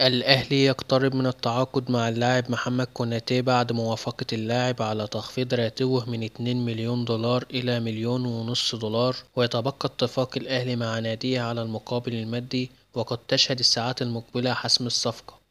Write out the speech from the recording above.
الأهلي يقترب من التعاقد مع اللاعب محمد كوناتي بعد موافقة اللاعب على تخفيض راتبه من 2 مليون دولار إلى مليون ونص دولار ويتبقى اتفاق الأهلي مع ناديه على المقابل المادي وقد تشهد الساعات المقبلة حسم الصفقة